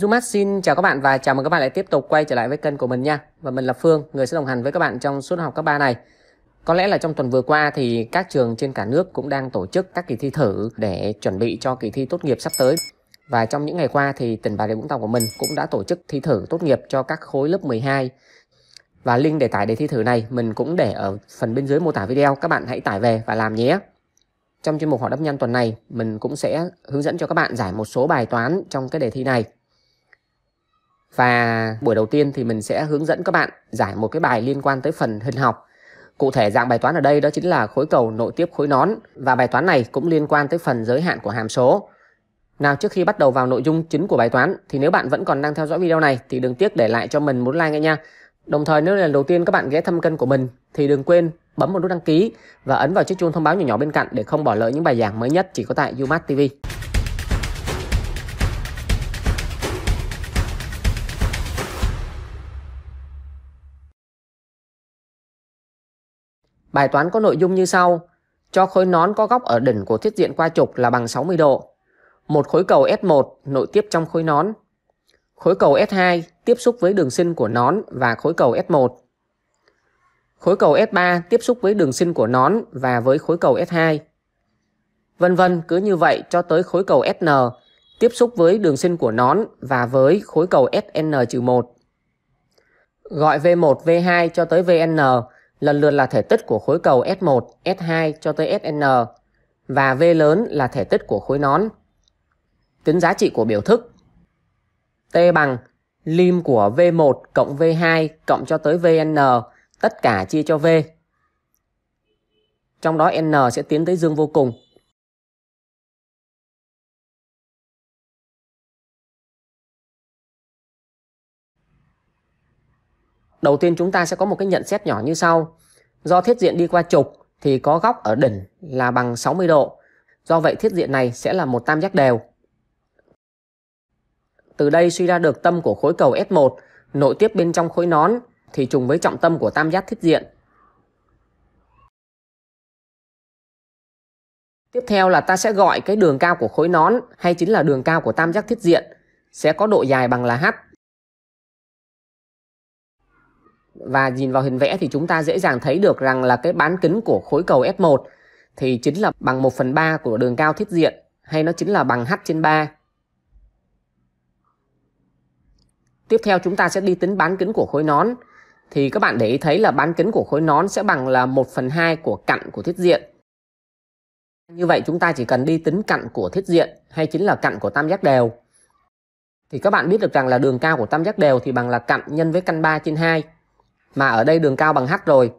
Zumat xin chào các bạn và chào mừng các bạn lại tiếp tục quay trở lại với kênh của mình nha. Và mình là Phương, người sẽ đồng hành với các bạn trong suốt học cấp 3 này. Có lẽ là trong tuần vừa qua thì các trường trên cả nước cũng đang tổ chức các kỳ thi thử để chuẩn bị cho kỳ thi tốt nghiệp sắp tới. Và trong những ngày qua thì tỉnh Bà Rịa Vũng Tàu của mình cũng đã tổ chức thi thử tốt nghiệp cho các khối lớp 12. Và link để tải đề thi thử này mình cũng để ở phần bên dưới mô tả video, các bạn hãy tải về và làm nhé. Trong chuyên mục hỏi đáp nhanh tuần này, mình cũng sẽ hướng dẫn cho các bạn giải một số bài toán trong cái đề thi này. Và buổi đầu tiên thì mình sẽ hướng dẫn các bạn giải một cái bài liên quan tới phần hình học. Cụ thể dạng bài toán ở đây đó chính là khối cầu nội tiếp khối nón và bài toán này cũng liên quan tới phần giới hạn của hàm số. Nào trước khi bắt đầu vào nội dung chính của bài toán thì nếu bạn vẫn còn đang theo dõi video này thì đừng tiếc để lại cho mình một like ngay nha. Đồng thời nếu là lần đầu tiên các bạn ghé thăm kênh của mình thì đừng quên bấm vào nút đăng ký và ấn vào chiếc chuông thông báo nhỏ nhỏ bên cạnh để không bỏ lỡ những bài giảng mới nhất chỉ có tại UMAT TV. Bài toán có nội dung như sau. Cho khối nón có góc ở đỉnh của thiết diện qua trục là bằng 60 độ. Một khối cầu S1 nội tiếp trong khối nón. Khối cầu S2 tiếp xúc với đường sinh của nón và khối cầu S1. Khối cầu S3 tiếp xúc với đường sinh của nón và với khối cầu S2. Vân vân cứ như vậy cho tới khối cầu SN tiếp xúc với đường sinh của nón và với khối cầu SN-1. Gọi V1, V2 cho tới VN lần lượt là thể tích của khối cầu S1, S2 cho tới Sn và V lớn là thể tích của khối nón. Tính giá trị của biểu thức T bằng lim của V1 cộng V2 cộng cho tới Vn tất cả chia cho V. Trong đó N sẽ tiến tới dương vô cùng Đầu tiên chúng ta sẽ có một cái nhận xét nhỏ như sau. Do thiết diện đi qua trục thì có góc ở đỉnh là bằng 60 độ. Do vậy thiết diện này sẽ là một tam giác đều. Từ đây suy ra được tâm của khối cầu S1 nội tiếp bên trong khối nón thì trùng với trọng tâm của tam giác thiết diện. Tiếp theo là ta sẽ gọi cái đường cao của khối nón hay chính là đường cao của tam giác thiết diện sẽ có độ dài bằng là h và nhìn vào hình vẽ thì chúng ta dễ dàng thấy được rằng là cái bán kính của khối cầu F1 thì chính là bằng 1 phần 3 của đường cao thiết diện hay nó chính là bằng h trên 3. Tiếp theo chúng ta sẽ đi tính bán kính của khối nón. Thì các bạn để ý thấy là bán kính của khối nón sẽ bằng là 1 phần 2 của cạnh của thiết diện. Như vậy chúng ta chỉ cần đi tính cạnh của thiết diện hay chính là cạnh của tam giác đều. Thì các bạn biết được rằng là đường cao của tam giác đều thì bằng là cạnh nhân với căn 3 trên 2 mà ở đây đường cao bằng h rồi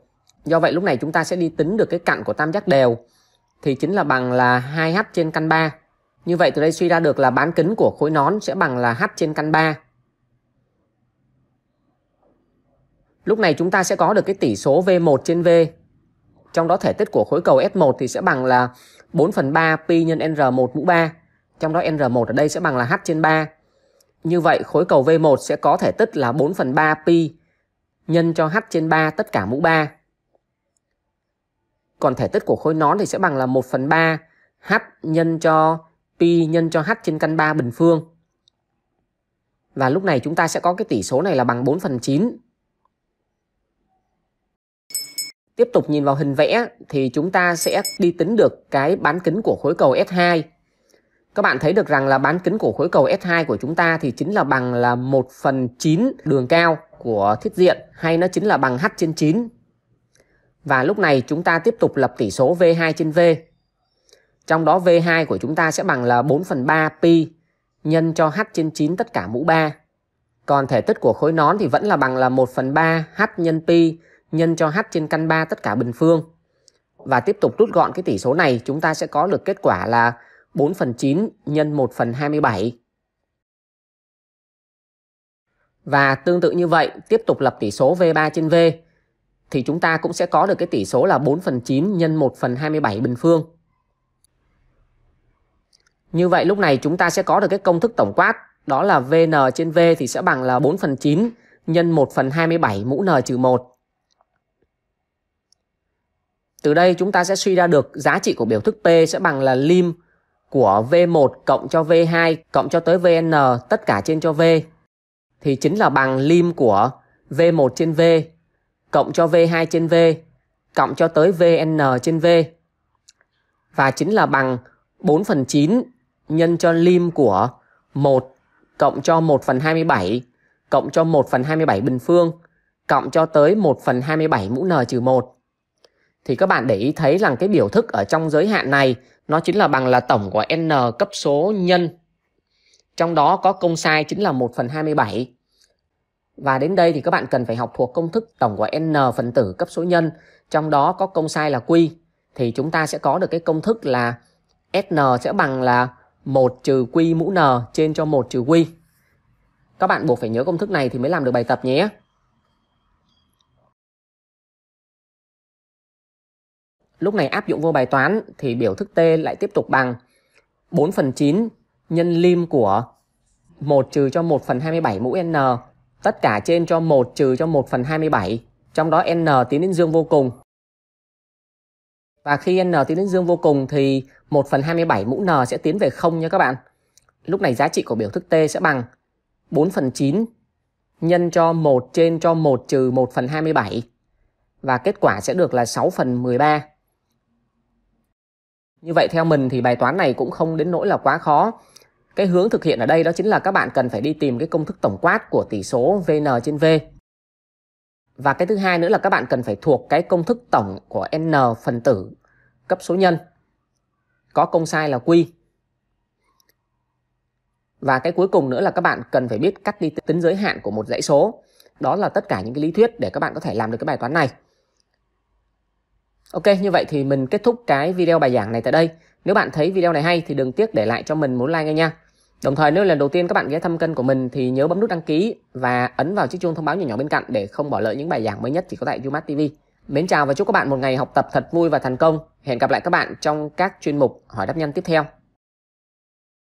do vậy lúc này chúng ta sẽ đi tính được cái cạnh của tam giác đều thì chính là bằng là 2h trên căn 3 như vậy từ đây suy ra được là bán kính của khối nón sẽ bằng là h trên căn 3 lúc này chúng ta sẽ có được cái tỷ số V1 trên V trong đó thể tích của khối cầu S1 thì sẽ bằng là 4 phần 3 pi nhân R1 mũ 3 trong đó R1 ở đây sẽ bằng là H trên 3 như vậy khối cầu V1 sẽ có thể tích là 4 phần 3 pi nhân cho h trên 3 tất cả mũ 3. Còn thể tích của khối nón thì sẽ bằng là 1 phần 3 h nhân cho pi nhân cho h trên căn 3 bình phương. Và lúc này chúng ta sẽ có cái tỷ số này là bằng 4 phần 9. Tiếp tục nhìn vào hình vẽ thì chúng ta sẽ đi tính được cái bán kính của khối cầu S2. Các bạn thấy được rằng là bán kính của khối cầu S2 của chúng ta thì chính là bằng là 1 phần 9 đường cao của thiết diện hay nó chính là bằng h trên 9. Và lúc này chúng ta tiếp tục lập tỷ số V2 trên V. Trong đó V2 của chúng ta sẽ bằng là 4 phần 3 pi nhân cho h trên 9 tất cả mũ 3. Còn thể tích của khối nón thì vẫn là bằng là 1 phần 3 h nhân pi nhân cho h trên căn 3 tất cả bình phương. Và tiếp tục rút gọn cái tỷ số này chúng ta sẽ có được kết quả là 4 phần 9 nhân 1 phần 27 và tương tự như vậy, tiếp tục lập tỷ số V3 trên V thì chúng ta cũng sẽ có được cái tỷ số là 4 phần 9 nhân 1 phần 27 bình phương. Như vậy lúc này chúng ta sẽ có được cái công thức tổng quát đó là VN trên V thì sẽ bằng là 4 phần 9 nhân 1 phần 27 mũ N trừ 1. Từ đây chúng ta sẽ suy ra được giá trị của biểu thức P sẽ bằng là lim của V1 cộng cho V2 cộng cho tới VN tất cả trên cho V thì chính là bằng lim của V1 trên V cộng cho V2 trên V cộng cho tới VN trên V và chính là bằng 4 phần 9 nhân cho lim của 1 cộng cho 1 phần 27 cộng cho 1 phần 27 bình phương cộng cho tới 1 phần 27 mũ n trừ 1. Thì các bạn để ý thấy rằng cái biểu thức ở trong giới hạn này nó chính là bằng là tổng của n cấp số nhân trong đó có công sai chính là 1 phần 27. Và đến đây thì các bạn cần phải học thuộc công thức tổng của n phần tử cấp số nhân, trong đó có công sai là q thì chúng ta sẽ có được cái công thức là n sẽ bằng là 1 trừ q mũ n trên cho 1 trừ q. Các bạn buộc phải nhớ công thức này thì mới làm được bài tập nhé. Lúc này áp dụng vô bài toán thì biểu thức t lại tiếp tục bằng 4 phần 9 nhân lim của 1 trừ cho 1 phần 27 mũ n tất cả trên cho 1 trừ cho 1 phần 27 trong đó n tiến đến dương vô cùng và khi n tiến đến dương vô cùng thì 1 phần 27 mũ n sẽ tiến về 0 nha các bạn lúc này giá trị của biểu thức t sẽ bằng 4 phần 9 nhân cho 1 trên cho 1 trừ 1 phần 27 và kết quả sẽ được là 6 phần 13 như vậy theo mình thì bài toán này cũng không đến nỗi là quá khó cái hướng thực hiện ở đây đó chính là các bạn cần phải đi tìm cái công thức tổng quát của tỷ số VN trên V. Và cái thứ hai nữa là các bạn cần phải thuộc cái công thức tổng của N phần tử cấp số nhân. Có công sai là Q. Và cái cuối cùng nữa là các bạn cần phải biết cắt đi tính giới hạn của một dãy số. Đó là tất cả những cái lý thuyết để các bạn có thể làm được cái bài toán này. Ok, như vậy thì mình kết thúc cái video bài giảng này tại đây. Nếu bạn thấy video này hay thì đừng tiếc để lại cho mình một like ngay nha. Đồng thời nếu lần đầu tiên các bạn ghé thăm kênh của mình thì nhớ bấm nút đăng ký và ấn vào chiếc chuông thông báo nhỏ nhỏ bên cạnh để không bỏ lỡ những bài giảng mới nhất chỉ có tại Umat TV. Mến chào và chúc các bạn một ngày học tập thật vui và thành công. Hẹn gặp lại các bạn trong các chuyên mục hỏi đáp nhanh tiếp theo.